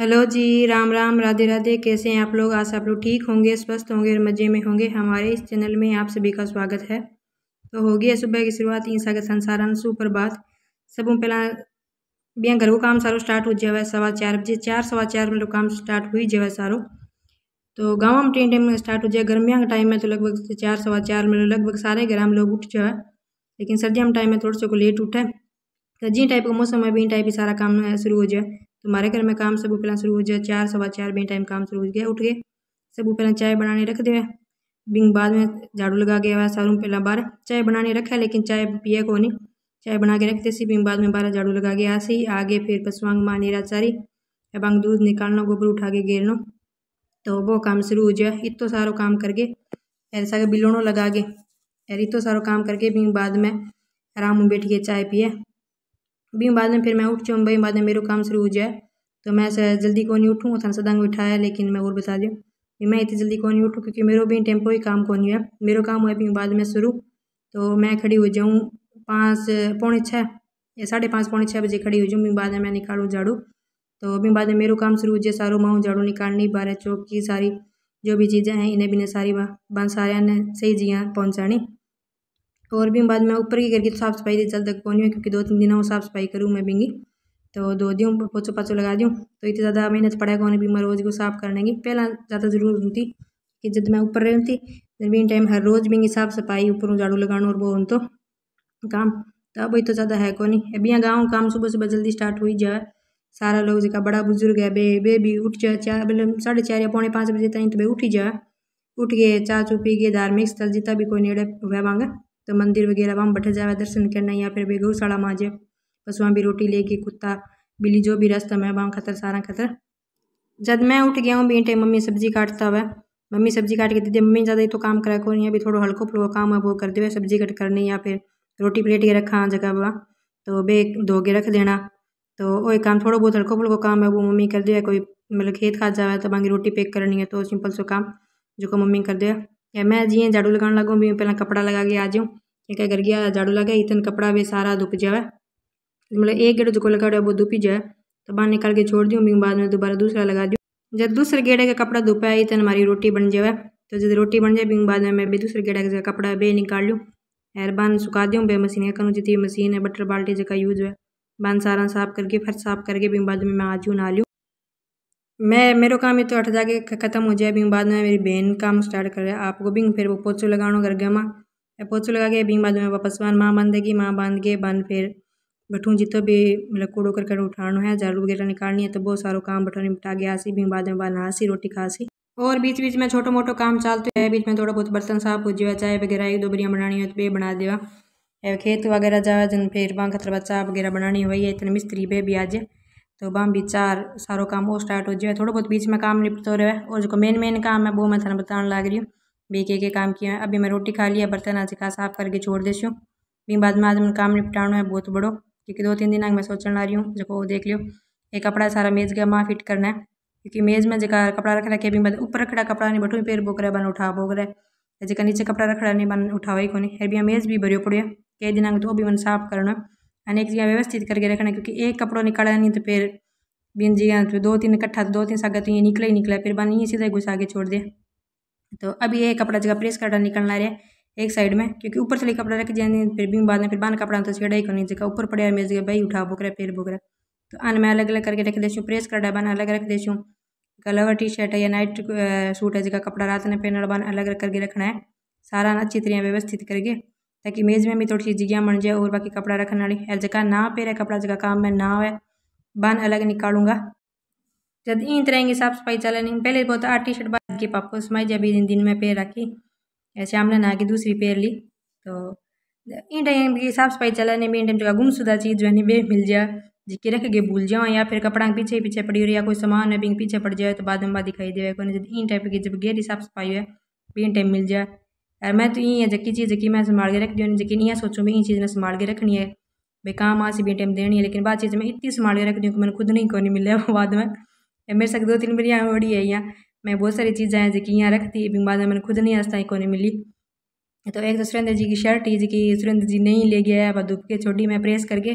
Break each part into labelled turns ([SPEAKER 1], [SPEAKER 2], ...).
[SPEAKER 1] hello ji Ram Ram Radhe Radhe कैसे हैं आप लोग आज आप लोग ठीक होंगे स्वस्थ होंगे और मज़े में होंगे हमारे इस चैनल में आप सभी का स्वागत है तो होगी सुबह की शुरुआत इन सागर संसार अंशु पर बात सबों पहला बिया घर को काम सारो स्टार्ट हो जाए सवा चार बजे चार सवा चार लोग तो काम स्टार्ट हुई जाए सारो तो गाँव में टेन टाइम में स्टार्ट हो जाए गर्मियाँ का टाइम में तो लगभग चार सवा चार मतलब लगभग सारे घर में लोग उठ जाए लेकिन सर्दियों में टाइम में थोड़ा सा को लेट उठे तो जी टाइप का मौसम है भी टाइप ही सारा काम शुरू हो जाए तुम्हारे घर में काम सब पहला शुरू हो जाए चार सवा चार बजे टाइम काम शुरू हो गया उठ गए सब पहला चाय बनाने रख दे बिंग बाद में झाड़ू लगा गया सारू पहला बार चाय बनाने रखा है लेकिन चाय पिया को नहीं चाय बना के रखते सी बिंग बाद में बारह झाड़ू लगा गया ऐसे ही आगे फिर पशुआंग माँ निराचारी एवं दूध निकालना गोबर उठा के घेरना तो वो काम शुरू हो जाए इतो सारो काम करके ऐसा के बिलोनो लगा के यार इतो सारो काम करके बिंग बाद में आराम में बैठ के चाय पिए बीम बाद में फिर मैं उठ जाऊँ बीम बाद में मेरा काम शुरू हो जाए तो मैं जल्दी को नहीं उठूँ थाना सदांग उठाया लेकिन मैं और बता दूँ मैं इतनी जल्दी को नहीं उठूँ क्योंकि मेरे भी टेम्पो ही काम को नहीं है मेरा काम हुआ बीम बाद में शुरू तो मैं खड़ी हो जाऊँ पाँच पौने छः या साढ़े पाँच पौने छः बजे खड़ी हो जाऊँ बीम बाद में मैं निकालूँ झाड़ू तो बीम बाद में मेरा काम शुरू हो जाए सारों माऊँ झाड़ू निकालनी बारह चौक की सारी जो भी चीज़ें हैं इन्हें भी सारी बंसारिया ने सही जी पहुँचानी तो और भी बाद में ऊपर की करके तो साफ़ सफाई जल तक कौन है क्योंकि दो तीन दिन वो साफ़ सफाई करूँ मैं बिंगी तो धो दूँ पोचो पाचो लगा दूँ तो इतनी ज़्यादा मेहनत पड़ेगा कौन भी मैं रोज़ को साफ़ करने की पहला ज़्यादा जरूर होती कि जब मैं ऊपर थी जब इन टाइम हर रोज़ भी साफ़ सफाई ऊपर झाड़ू लगा और वो तो काम तो अब तो ज़्यादा है कौन अभी यहाँ गाँव काम सुबह सुबह जल्दी स्टार्ट हो ही जाए सारा लोग जो बड़ा बुजुर्ग है बे बे भी उठ जाए चार मतलब साढ़े चार या पौने पाँच बजे तक तो बे उठ ही जाए उठ गए चाय चू पी गए धार्मिक स्थल जितना भी कोई नेड़े हुआ मांगा तो मंदिर वगैरह वहाँ बैठे जाए जावे दर्शन करना या फिर भी गौशाला में बस वहाँ भी रोटी लेके कुत्ता बिल्ली जो भी रास्ता मैं वहाँ खतर सारा खतर जब मैं उठ गया हूँ बी टाइम मम्मी सब्जी काटता हुआ मम्मी सब्जी काट के दीदी मम्मी ज़्यादा ही तो काम करा को अभी थोड़ा हल्को फुल्को काम है वो कर दे सब्जी कट करनी या फिर रोटी प्लेट के रखा जगह पर तो बे धो के रख देना तो वो काम थोड़ा बहुत हल्को फुल्को काम है वो मम्मी कर दे कोई मतलब खेत खा जावे तो बाकी रोटी पैक करनी है तो सिंपल सो काम जो को मम्मी कर दिया या मैं जी झाड़ू लॻाइण लॻो ॿियूं पहिला कपिड़ा लॻा के आ जाऊं कंहिंखे घर गया झाड़ू लगाई इतने कपड़ा भी सारा धुप जावे मतलब एक गेड़ा जो लगा हुआ वो धुप जाए तो बाहर निकाल के छोड़ दूँ बाद में दोबारा दूसरा लगा दूँ जब दूसरे गेड़े का कपड़ा धुपा है इतने हमारी रोटी बन जाए तो जब रोटी बन जाए बिंग बाद में मैं भी दूसरे गेड़ा का कपड़ा बे निकाल लूँ और बान सुखा दूँ बे मशीन का जितनी मशीन है बटर बाल्टी जगह यूज है बांध सारा साफ करके फिर साफ करके बिंग बाद में मैं आज नहा लूँ मैं मेरे काम ही तो अठ जाके खत्म हो जाए बाद में मेरी बहन काम स्टार्ट कर रहा है आपको बिंग फिर वो पोचो लगाना घर गया माँ पोचो लगा के बिंग बाद में वापस वन माँ बांध देगी माँ बांध के बांध फिर बैठूँ जितो भी मतलब कूड़ो कर कर उठाना है झाड़ू वगैरह निकालनी है तो बहुत सारो काम बठो निपटा गया सी बिंग बाद में बाहर नहासी रोटी खासी और बीच बीच में छोटो मोटो काम चालते है बीच में थोड़ा बहुत बर्तन साफ हो जाए चाय वगैरह एक दो बरियाँ बनानी हो तो बे बना देवा खेत वगैरह जाए जन फिर वहाँ खतर चाय वगैरह बनानी हुई है इतने मिस्त्री बे भी आ जाए तो बा भी चार सारो काम वो स्टार्ट हो जाए थोड़ा बहुत बीच में काम निपटो रहे और जो मेन मेन काम है वो मैं थाना बताने लाग रही हूँ भी के के काम किया है अभी मैं रोटी खा लिया बर्तन आज का साफ करके छोड़ हूँ भी बाद में आज मैंने काम निपटाना है बहुत बड़ो क्योंकि दो तीन दिन आगे मैं सोचने ला रही हूँ जो देख लियो ये कपड़ा सारा मेज का माँ फिट करना है क्योंकि मेज में जगह कपड़ा रख रखे है ऊपर रखड़ा कपड़ा नहीं बटू पैर बोक रहा बन उठा बोक रहा है जगह नीचे कपड़ा रखड़ा नहीं बन उठावा ही कोई फिर भी मेज भी भरियो पड़े कई दिन आगे तो भी मैंने साफ करना है अनेक जगह व्यवस्थित करके रखना क्योंकि एक कपड़ों निकाला नहीं तो फिर बिन जगह तो दो तीन इकट्ठा तो दो तीन सागा तो ये निकला ही निकला फिर बानी ये सीधा घुसा के छोड़ दे तो अभी एक कपड़ा जगह प्रेस करना निकलना रहा एक साइड में क्योंकि ऊपर चले कपड़ा रख जाए फिर बिंग बाद में फिर बान कपड़ा तो छेड़ा ही करनी जगह ऊपर पड़े मेरे जगह बही उठा बोकरा फिर बोकरा तो अन मैं अलग अलग करके रख देसूँ प्रेस करना बन अलग रख देसूँ कलर टी शर्ट है या नाइट सूट है जगह कपड़ा रात में पहनना अलग अलग करके रखना है सारा अच्छी तरह व्यवस्थित करके ताकि मेज़ में भी थोड़ी सी जगह बन जाए और बाकी कपड़ा रखने वाली है जगह ना रहे कपड़ा जगह काम में ना हो बन अलग निकालूंगा जब इन तरह की साफ सफाई चले नहीं पहले बहुत आठ टी शर्ट बाद की पापा समय जब इन दिन में पैर रखी ऐसे ने ना कि दूसरी पैर ली तो इन टाइम की साफ सफाई चलाने में इन टाइम जगह गुमशुदा चीज़ जो है वे मिल जाए जिसके रख के भूल जाओ या फिर कपड़ा के पीछे पीछे पड़ी हो या कोई सामान है पीछे पड़ जाए तो बाद में बाद दिखाई देवे को इन टाइप की जब गेरी साफ सफाई है इन टाइम मिल जाए यार मैं तो यही है चीज़ जकी मैं संभाल के रख हूँ जकी नहीं सोचूँ भी ये चीज़ मैं संभाल के रखनी है भाई काम आ सी टाइम देनी है लेकिन बाद चीज़ मैं इतनी संभाल के रख दी कि मैंने खुद नहीं कौन मिले बाद में मेरे साथ दो तीन बरियाँ बड़ी है यहाँ मैं बहुत सारी चीज़ें हैं जकी यहाँ रखती है बाद में मैंने खुद नहीं आज कौन मिली तो एक तो सुरेंद्र जी की शर्ट ही जी सुरेंद्र जी नहीं ले गया है धुप के छोड़ी मैं प्रेस करके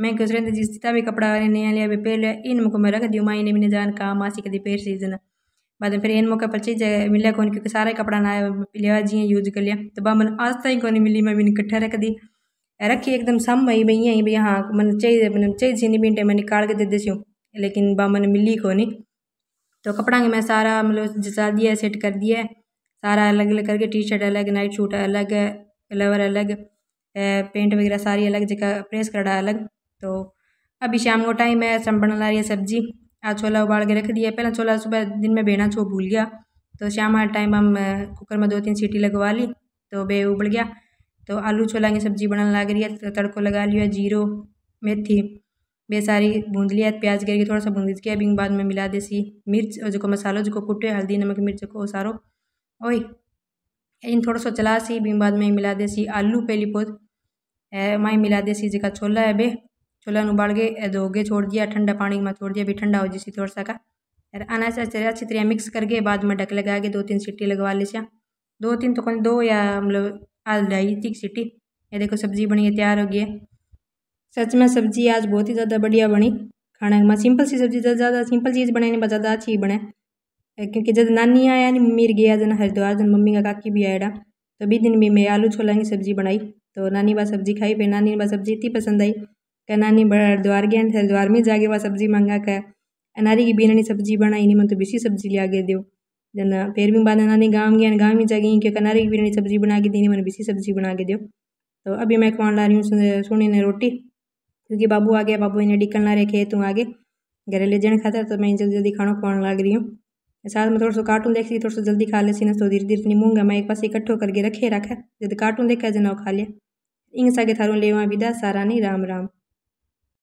[SPEAKER 1] मैं सुरेंद्र जी जितना भी कपड़ा नहीं लिया पहले इन मुको मैं रख दी माँ इन्हें मैंने जान काम आ कभी पैर सीजन बाद में फिर एन मौके पर चीज मिले कौन क्योंकि सारा कपड़ा ना लिया जी यूज कर लिया तो बा मन आज तक कौन मिली मैं मैंने कट्ठा रख दी रखी एकदम सम आई भाई ही भाई हाँ मन चाहिए मैंने चाहिए सीनी नहीं टाइम निकाल के दे दे लेकिन बा मन मिली कोनी तो कपड़ा के मैं सारा मतलब जचा दिया सेट कर दिया सारा अलग अलग करके टी शर्ट अलग नाइट सूट अलग कलर अलग पेंट वगैरह सारी अलग जगह प्रेस करा अलग तो अभी शाम को टाइम है सब बना रही है सब्जी छोला उबाल के रख दिया पहला छोला सुबह दिन में बेना छो भूल गया तो शाम हर टाइम हम कुकर में दो तीन सीटी लगवा ली तो बे उबल गया तो आलू छोला की सब्जी बनाने लग रही है तो तड़को लगा लिया जीरो मेथी बे सारी भूंज लिया प्याज गया थोड़ा सा भूंज गया अभी बाद में मिला देसी मिर्च और जो मसालो जो कुटे हल्दी नमक मिर्च को सारो ओही इन थोड़ा सा चला सी बाद में मिला देसी आलू पहली पोत माई मिला देसी जो छोला है बे छोलन उबाल के धोगे छोड़ दिया ठंडा पानी में छोड़ दिया भी ठंडा हो जिससे थोड़ा सा का अनाज अच्छी तरह मिक्स करके बाद में ढक लगा के दो तीन सीटी लगवा लीजिए दो तीन तो कौन दो या मतलब आज ढाई तीन सीटी ये देखो सब्जी बनी है तैयार हो गई है सच में सब्जी आज बहुत ही ज़्यादा बढ़िया बनी खाने में सिंपल सी सब्जी ज़्यादा ज़्यादा सिंपल चीज़ बने नहीं ज़्यादा अच्छी बने क्योंकि जब नानी आया नहीं मम्मी गया जन हरिद्वार जन मम्मी का काकी भी आया तो भी दिन भी मैं आलू छोला की सब्जी बनाई तो नानी बात सब्जी खाई पे नानी बात सब्जी इतनी पसंद आई कनानी हरिद्वार गया हरिद्वार में जागे वह सब्जी मंगा कर अनारी की बीनानी सब्जी बनाई नहीं मन मतलब तो बिशी सब्जी लिया गए दो जना फिर भी बाद अनारी गाँव गया गाँव में जागे क्योंकि अनारी की बीनानी सब्जी बना के देनी मन मतलब बिशी सब्जी बना के दो तो अभी मैं खुआ ला रही हूँ सोने ने रोटी क्योंकि बाबू आ गया बाबू इन्हें डिकन ला रहे खेत आगे घर ले जाने खाता तो मैं जल्दी जल्दी खाना खुआ लग रही हूँ साथ में थोड़ा सा कार्टून देख सी थोड़ा सा जल्दी खा ले सी ना तो धीरे धीरे नहीं मूंगा मैं एक पास इकट्ठो करके रखे रखा जब कार्टून तो देखा जना खा लिया इन सागे थारू ले विदा सारा नहीं राम राम